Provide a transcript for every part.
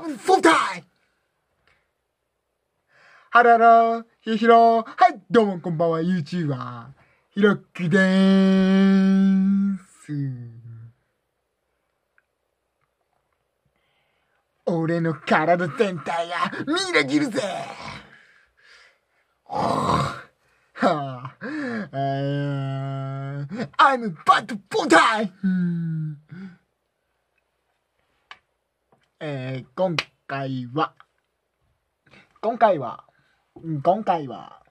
ップタイムハララヒヒロー、はいどうもこんばんは YouTuber ヒロッキでーす俺の体全体がみなぎるぜはあ、あ、あ、I'm a bad boy! えー、今回は、今回は、今回は、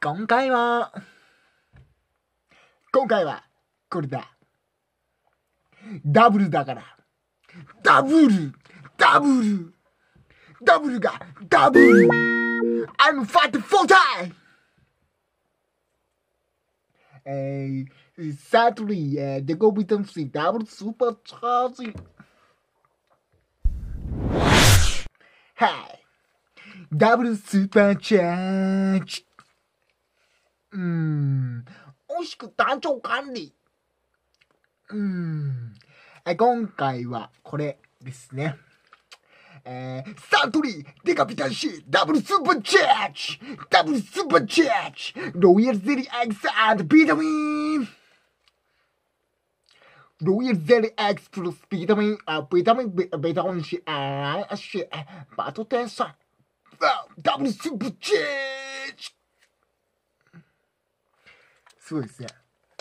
今回は、今回は、これだ。ダブルだから。ダブルダブルダブルがダブル !I'm fighting full time! えー、サトリー、デコビタンスダブルスーパーチャージはい。ダブルスーパーチャージ。うーん。惜しく単調管理。うーん。今回はこれですね。えー、サントリー、デカピタンシダブルスーパーチャージダブルスーパーチャージロイヤルゼリーエクサービタミンロイヤルゼリーエクスプロスビタミン、あ、ビタミン、ビタミン、シー、シェー、バトテンサー、すごいですね。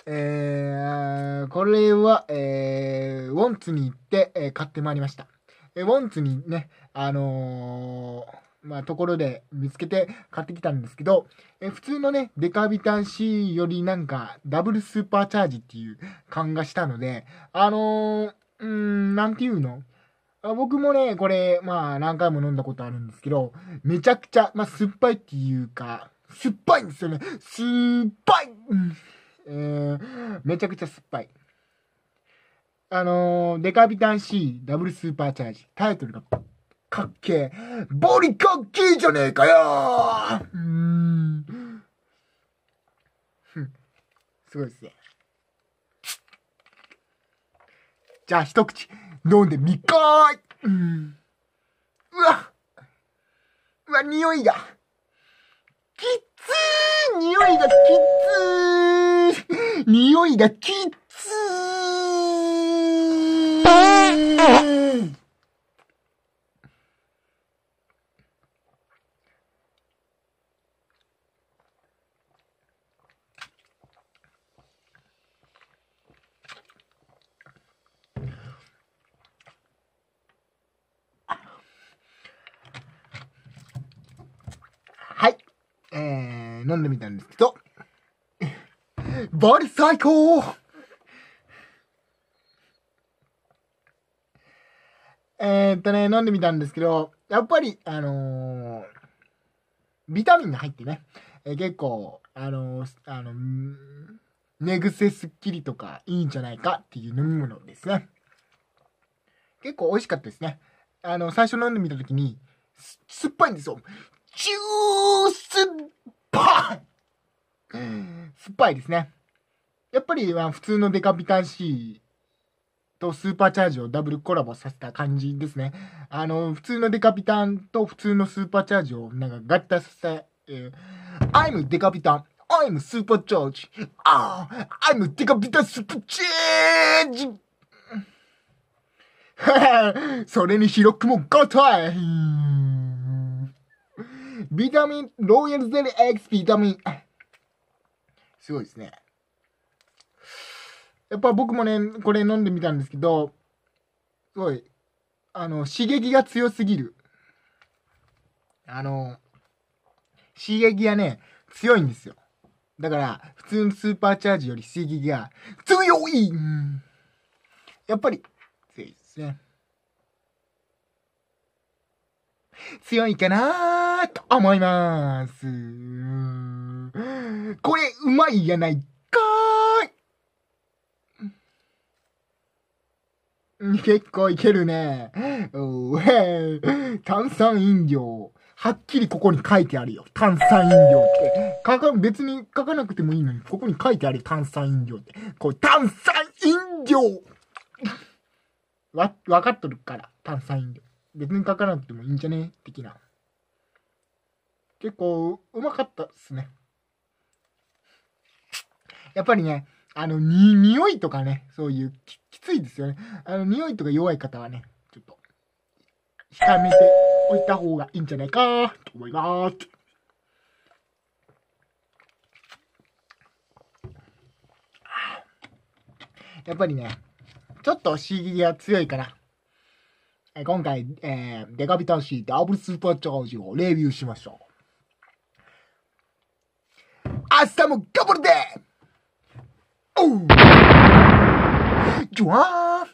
えー、これは、えー、ウォンツに行って、え買ってまいりました。えウォンツにね、あのまあ、ところで見つけて買ってきたんですけど、え普通のね、デカビタン C よりなんか、ダブルスーパーチャージっていう感がしたので、あのー、うーん、なんていうの僕もね、これ、まあ、何回も飲んだことあるんですけど、めちゃくちゃ、まあ、酸っぱいっていうか、酸っぱいんですよね。酸っぱい、うん、えー、めちゃくちゃ酸っぱい。あのー、デカビタン C ダブルスーパーチャージ。タイトルがかっけえ。ボリかっけえじゃねえかようん。すごいっすね。じゃあ一口飲んでみっかーい、うん、うわうわ、匂いが。きつー匂いがきつー匂いがきつーえー、飲んでみたんですけど、バリ最高えー、っとね、飲んでみたんですけど、やっぱり、あのー、ビタミンが入ってね、えー、結構、あのー、あの寝癖すっきりとかいいんじゃないかっていう飲み物ですね。結構美味しかったですね。あの、最初飲んでみた時に、酸っぱいんですよ。ジュースパン、酸っぱいですね。やっぱり、まあ、普通のデカビタン C とスーパーチャージをダブルコラボさせた感じですね。あの、普通のデカビタンと普通のスーパーチャージをなんか合体させた、えー、I'm デカビタン I'm ムスーパーチャージ。あ e Ah, I'm a d e c a p チ。t ー s u p e それに広くも合体ビタミン、ロイヤルゼリー X ビタミン。すごいですね。やっぱ僕もね、これ飲んでみたんですけど、すごい、あの、刺激が強すぎる。あの、刺激がね、強いんですよ。だから、普通のスーパーチャージより刺激が強い、うん、やっぱり、強いですね。強いかなと思います。これ、うまいやないかーい。結構いけるね。うえ炭酸飲料。はっきりここに書いてあるよ。炭酸飲料って。書か、別に書かなくてもいいのに、ここに書いてある炭酸飲料って。これ、炭酸飲料わ、わかっとるから、炭酸飲料。別に書かなくてもいいんじゃね的な。結構うまかったっすね。やっぱりね、あの、に、匂いとかね、そういうき、きついですよね。あの、匂いとか弱い方はね、ちょっと、控えめておいた方がいいんじゃないかと思います。やっぱりね、ちょっと刺激が強いから、今回、えー、デカビタンシーダブルスーパーチャージをレビューしましょう。Asamu Gaburde! Uh! Oh! João!